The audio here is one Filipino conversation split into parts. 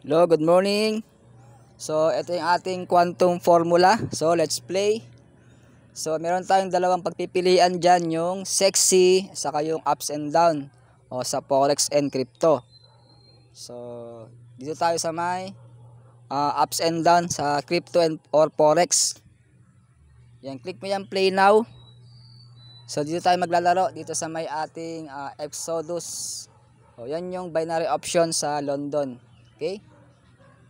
Hello, good morning. So, ito yung ating quantum formula. So, let's play. So, meron tayong dalawang pagpipilian dyan, yung sexy, saka yung ups and down, o sa forex and crypto. So, dito tayo sa may uh, ups and down sa crypto and or forex. Yan, click mo yan play now. So, dito tayo maglalaro, dito sa may ating uh, Exodus. O, yan yung binary option sa London. Okay?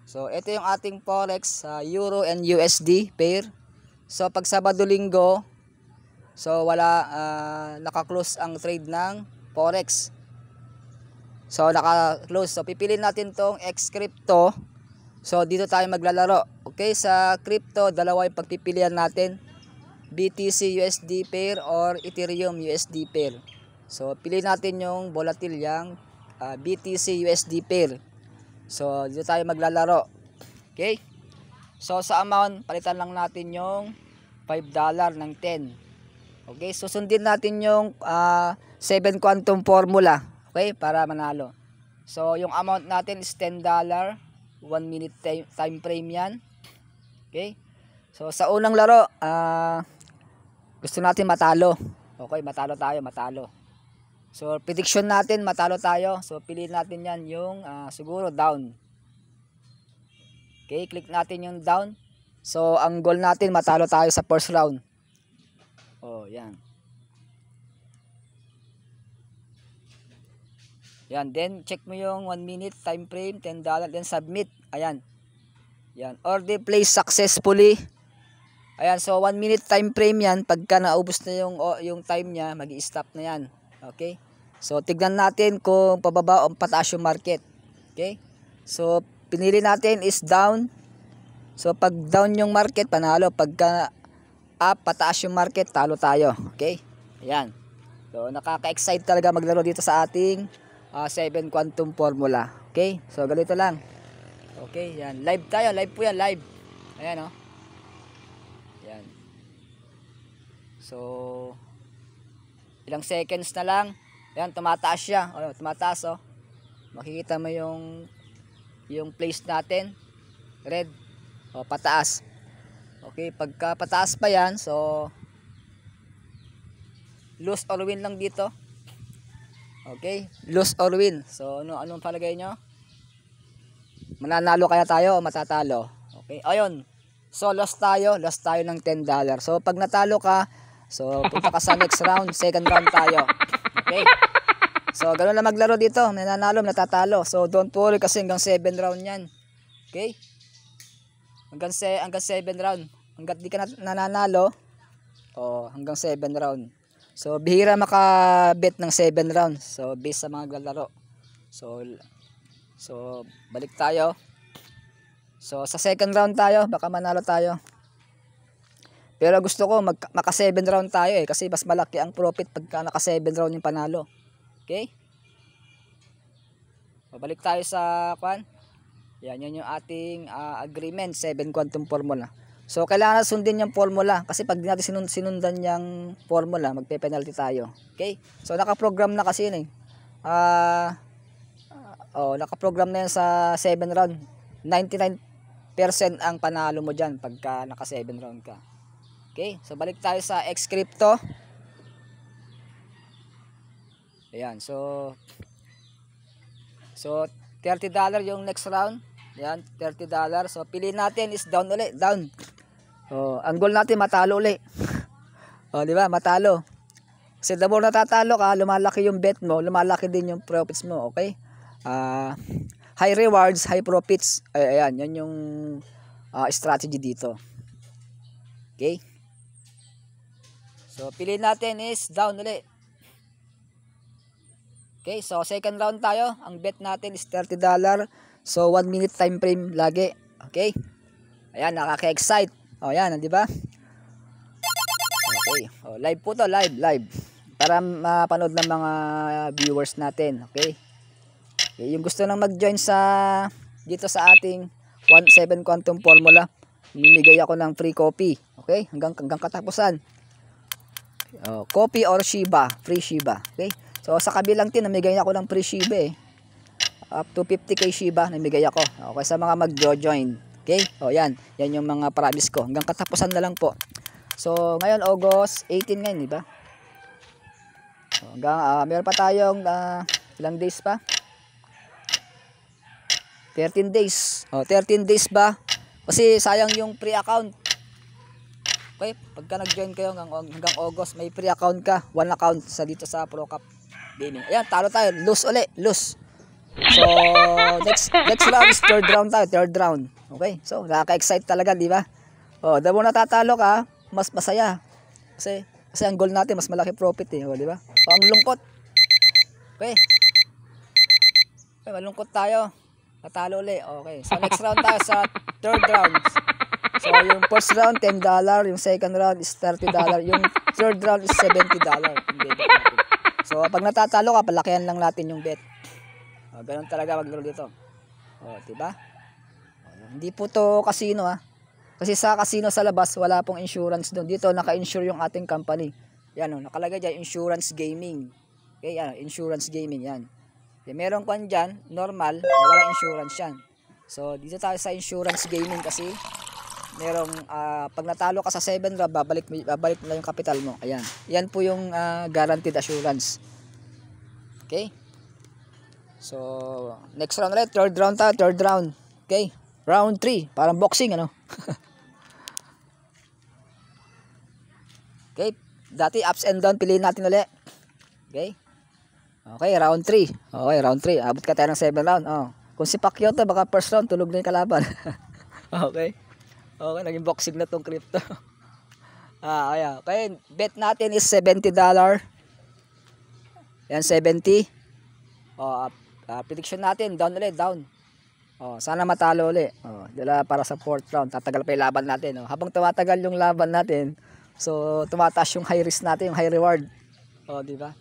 So, ito yung ating forex, uh, euro and USD pair. So, pag Sabado Linggo, so wala, uh, naka-close ang trade ng forex. So, naka-close. So, pipiliin natin tong X-Crypto. So, dito tayo maglalaro. Okay, sa crypto, dalawa yung pagpipilian natin. BTC USD pair or Ethereum USD pair. So, piliin natin yung volatile yung uh, BTC USD pair. So, dito tayo maglalaro. Okay? So, sa amount, palitan lang natin yung $5 ng 10. Okay? Susundin natin yung uh, ah, 7 quantum formula. Okay? Para manalo. So, yung amount natin is $10. 1 minute time, time frame yan. Okay? So, sa unang laro, Uh, gusto natin matalo. Okay, matalo tayo, matalo. So prediction natin matalo tayo. So piliin natin 'yan yung uh, siguro down. Okay, click natin yung down. So ang goal natin matalo tayo sa first round. Oh, 'yan. Yan, then check mo yung 1 minute time frame, 10 dollar, then submit. Ayan. Yan, order place successfully. Ayan, so 1 minute time frame yan. Pagka naubos na yung, oh, yung time niya, mag stop na yan. Okay? So, tignan natin kung pababa o pataas yung market. Okay? So, pinili natin is down. So, pag down yung market, panalo. Pag Pagka up, ah, pataas yung market, talo tayo. Okay? Ayan. So, nakaka-excite talaga maglaro dito sa ating uh, ah, 7 quantum formula. Okay? So, ganito lang. Okay, Ayan. Live tayo. Live po yan. Live. Ayan, oh. Yan. So, Ilang seconds na lang. Ayan, tumataas siya. O, oh, tumataas, oh. Makikita mo yung yung place natin. Red. O, oh, pataas. Okay, pagka pataas pa yan, so lose or win lang dito. Okay, lose or win. So, ano, anong palagay nyo? Mananalo kaya tayo o matatalo? Okay, ayun. So, lost tayo. Lost tayo ng $10. So, pag natalo ka, So, punta ka sa next round, second round tayo. Okay? So, ganun lang maglaro dito. May nanalo, natatalo. So, don't worry kasi hanggang 7 round yan. Okay? Hanggang, se hanggang 7 round. Hanggat di ka na nananalo, oh, hanggang 7 round. So, bihira maka-bet ng 7 round. So, based sa mga galaro. So, so balik tayo. So, sa second round tayo. Baka manalo tayo. Pero gusto ko mag, maka 7 round tayo eh kasi mas malaki ang profit pagka naka 7 round yung panalo. Okay? Babalik tayo sa kwan. Yan, yun yung ating uh, agreement, 7 quantum formula. So, kailangan na sundin yung formula kasi pag di natin sinund sinundan yung formula, magpe-penalty tayo. Okay? So, naka-program na kasi yun eh. Ah... Uh, oh, naka-program na yan sa 7 round. 99% ang panalo mo dyan pagka naka 7 round ka. Okay, so balik tayo sa Xcrypto. Ayan, so So $30 yung next round. Ayan, $30. So piliin natin is down ulit, down. So ang goal natin matalo uli. oh, di ba? Matalo. Kasi the more natatalo ka, lumalaki yung bet mo, lumalaki din yung profits mo, okay? Uh, high rewards, high profits. Ay, ayan, yan yung uh, strategy dito. Okay? So, piliin natin is down ulit. Okay, so second round tayo. Ang bet natin is $30. So, 1 minute time frame lagi. Okay? Ayan, nakaka-excite. O, ayan, di ba? Okay. O, live po to, live, live. Para mapanood ng mga viewers natin. Okay? okay yung gusto nang mag-join sa dito sa ating 17 Quantum Formula, mimigay ako ng free copy. Okay? Hanggang, hanggang katapusan. Oh, copy or Shiba, free Shiba. Okay? So sa kabilang tin namigay ako ng free Shiba eh. Up to 50k Shiba namigay ako. Okay sa mga mag-draw join. Okay? Oh, yan. Yan yung mga promise ko. Hanggang katapusan na lang po. So ngayon August 18 ngayon, di ba? So, hanggang uh, meron pa tayong uh, ilang days pa? 13 days. Oh, 13 days ba? Kasi sayang yung free account Okay, pagka nag-join kayo hanggang, hanggang August, may free account ka, one account sa dito sa Pro Cup Gaming. Ayan, talo tayo, lose uli, lose. So, next next round is third round tayo, third round. Okay, so nakaka-excite talaga, di ba? Oh, the more natatalo ka, mas masaya. Kasi, kasi ang goal natin, mas malaki profit eh, oh, di ba? So, oh, ang lungkot. Okay. Okay, malungkot tayo. Natalo uli. Okay, so next round tayo sa third round. So, yung first round, $10. Yung second round is $30. Yung third round is $70. So, pag natatalo ka, palakihan lang natin yung bet. O, ah, ganun talaga maglaro dito. O, oh, diba? O, oh, hindi po to casino, ha? Ah. Kasi sa casino sa labas, wala pong insurance doon. Dito, naka-insure yung ating company. Yan, o, oh, nakalagay dyan, insurance gaming. Okay, yan, insurance gaming, yan. Okay, eh, meron kwan dyan, normal, wala insurance yan. So, dito tayo sa insurance gaming kasi merong uh, pag natalo ka sa 7 round babalik babalik na yung capital mo ayan yan po yung uh, guaranteed assurance okay so next round ulit third round ta third round okay round 3 parang boxing ano okay dati ups and down piliin natin ulit okay okay round 3 okay round 3 abot ka tayo ng 7 round oh kung si Pacquiao to baka first round tulog na yung kalaban okay Okay, naging boxing na tong crypto. ah, ayan. Kaya bet natin is $70. Yan, 70. Oh, uh, uh, prediction natin, down ulit, down. Oh, sana matalo ulit. Oh, dala para sa fourth round. Tatagal pa 'yung laban natin, oh. Habang tumatagal 'yung laban natin, so tumataas 'yung high risk natin, 'yung high reward. Oh, di ba?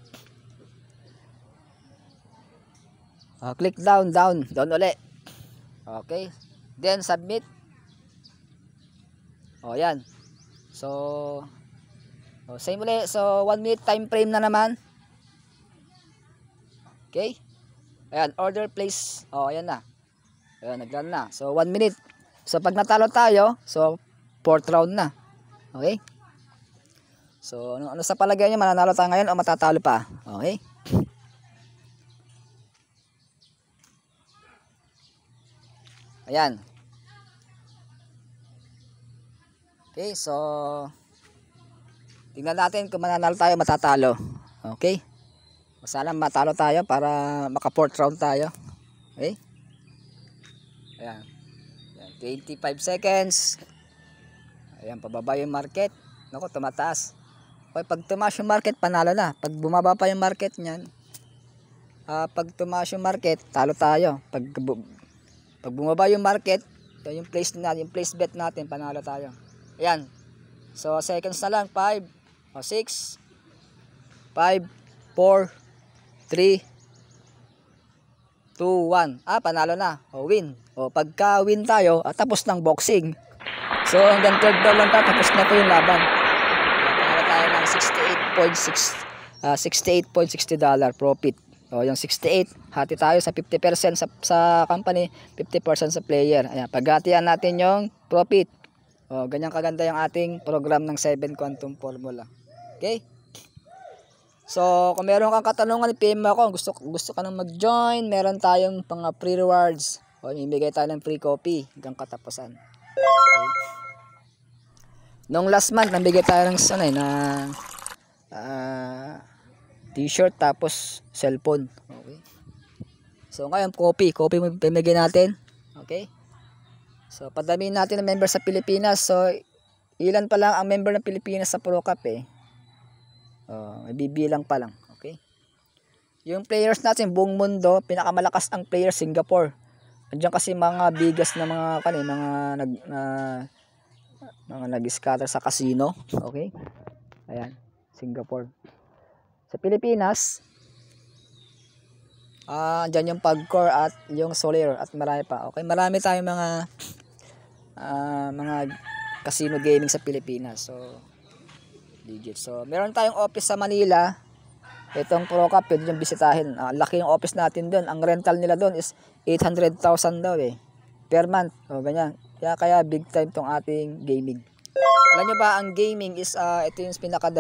Oh, click down, down, down ulit. Okay. Then submit. O oh, yan. So o, oh, same ulit. So 1 minute time frame na naman. Okay? Ayan, order place. O oh, ayan na. Ayan, naglan na. So 1 minute. So pag natalo tayo, so 4th round na. Okay? So ano, ano sa palagay niyo mananalo tayo ngayon o matatalo pa? Okay? Ayan. Okay, so tingnan natin kung mananalo tayo matatalo. Okay? Masala matalo tayo para maka fourth round tayo. Okay? Ayan. Ayan. 25 seconds. Ayan, pababa yung market. Naku, tumataas. Okay, pag tumaas yung market, panalo na. Pag bumaba pa yung market niyan, uh, pag tumaas yung market, talo tayo. Pag, bu pag bumaba yung market, yung place, na, yung place bet natin, panalo tayo. Ayan. So, seconds na lang. 5, o 6, 5, 4, 3, 2, 1. Ah, panalo na. O, oh, win. O, oh, pagka-win tayo, ah, tapos ng boxing. So, hanggang 12 round lang ta, tapos na po yung laban. Panalo tayo ng 68.6 uh, 68.60 dollar profit. O, oh, yung 68, hati tayo sa 50% sa, sa company, 50% sa player. Ayan, paghatian natin yung profit. Oh, ganyan kaganda yung ating program ng 7 quantum formula. Okay? So, kung meron kang katanungan, PM ako. Gusto, gusto ka nang mag-join, meron tayong mga free rewards. O, imibigay tayo ng free copy hanggang katapusan. Okay? Noong last month, nabigay tayo ng sana eh, na uh, t-shirt tapos cellphone. Okay? So, ngayon, copy. Copy mo pimigay natin. Okay? So, padamiin natin ang member sa Pilipinas. So, ilan pa lang ang member ng Pilipinas sa Pro Cup eh. Oh, may bibilang pa lang. Okay? Yung players natin, buong mundo, pinakamalakas ang player Singapore. Andiyan kasi mga bigas na mga kanin, mga nag na, mga nag-scatter sa casino, okay? Ayan, Singapore. Sa Pilipinas, ah uh, diyan yung Pagcor at yung Soler at marami pa. Okay, marami tayong mga uh, mga casino gaming sa Pilipinas. So, legit. So, meron tayong office sa Manila. Itong Procap, pwede nyo bisitahin. Uh, laki yung office natin doon. Ang rental nila doon is 800,000 daw eh. Per month. O, ganyan. Kaya, kaya big time tong ating gaming. Alam nyo ba, ang gaming is, uh, ito yung pinakada